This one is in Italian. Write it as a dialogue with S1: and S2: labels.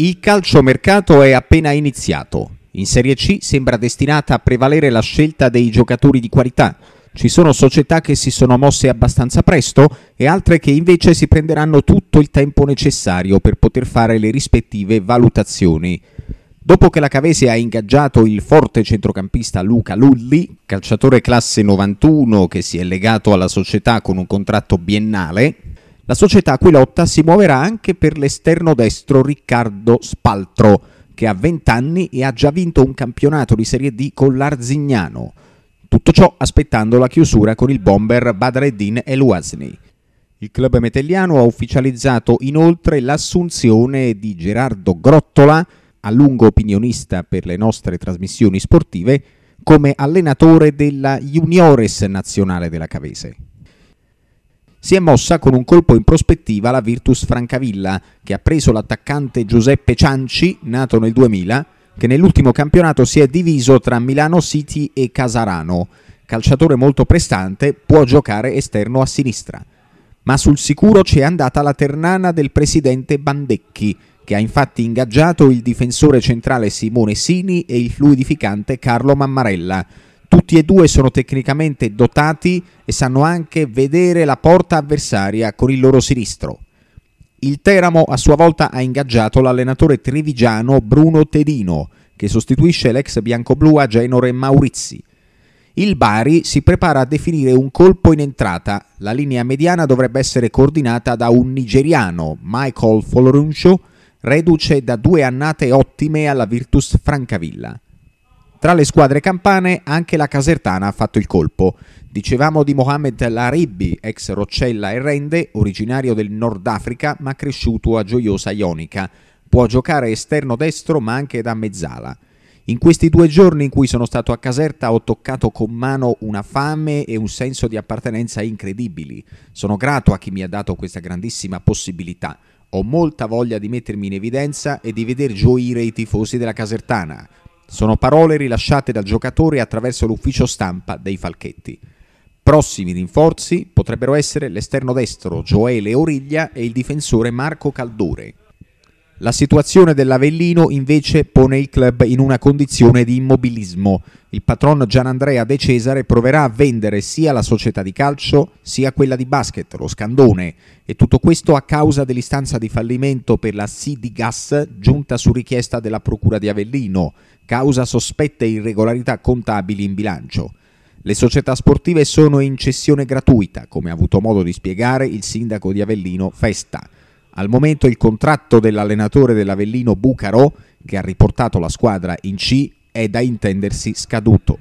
S1: Il calciomercato è appena iniziato. In Serie C sembra destinata a prevalere la scelta dei giocatori di qualità. Ci sono società che si sono mosse abbastanza presto e altre che invece si prenderanno tutto il tempo necessario per poter fare le rispettive valutazioni. Dopo che la Cavese ha ingaggiato il forte centrocampista Luca Lulli, calciatore classe 91 che si è legato alla società con un contratto biennale, la società Aquilotta si muoverà anche per l'esterno destro Riccardo Spaltro, che ha 20 anni e ha già vinto un campionato di Serie D con l'Arzignano. Tutto ciò aspettando la chiusura con il bomber Badreddin Eluasni. Il club metelliano ha ufficializzato inoltre l'assunzione di Gerardo Grottola, a lungo opinionista per le nostre trasmissioni sportive, come allenatore della Juniores nazionale della Cavese. Si è mossa con un colpo in prospettiva la Virtus Francavilla, che ha preso l'attaccante Giuseppe Cianci, nato nel 2000, che nell'ultimo campionato si è diviso tra Milano City e Casarano. Calciatore molto prestante, può giocare esterno a sinistra. Ma sul sicuro c'è andata la ternana del presidente Bandecchi, che ha infatti ingaggiato il difensore centrale Simone Sini e il fluidificante Carlo Mammarella tutti e due sono tecnicamente dotati e sanno anche vedere la porta avversaria con il loro sinistro. Il Teramo a sua volta ha ingaggiato l'allenatore trevigiano Bruno Tedino, che sostituisce l'ex biancoblu a Genore Maurizi. Il Bari si prepara a definire un colpo in entrata. La linea mediana dovrebbe essere coordinata da un nigeriano, Michael Foloruncio, reduce da due annate ottime alla Virtus Francavilla. Tra le squadre campane anche la Casertana ha fatto il colpo. Dicevamo di Mohamed Laribbi, ex Roccella e Rende, originario del Nord Africa ma cresciuto a Gioiosa Ionica. Può giocare esterno destro ma anche da mezzala. In questi due giorni in cui sono stato a Caserta ho toccato con mano una fame e un senso di appartenenza incredibili. Sono grato a chi mi ha dato questa grandissima possibilità. Ho molta voglia di mettermi in evidenza e di veder gioire i tifosi della Casertana. Sono parole rilasciate dal giocatore attraverso l'ufficio stampa dei Falchetti. Prossimi rinforzi potrebbero essere l'esterno destro Joele Origlia e il difensore Marco Caldore. La situazione dell'Avellino invece pone il club in una condizione di immobilismo. Il patron Gianandrea De Cesare proverà a vendere sia la società di calcio sia quella di basket, lo Scandone, e tutto questo a causa dell'istanza di fallimento per la CD Gas giunta su richiesta della Procura di Avellino, causa sospette irregolarità contabili in bilancio. Le società sportive sono in cessione gratuita, come ha avuto modo di spiegare il sindaco di Avellino Festa. Al momento il contratto dell'allenatore dell'Avellino Bucaro, che ha riportato la squadra in C, è da intendersi scaduto.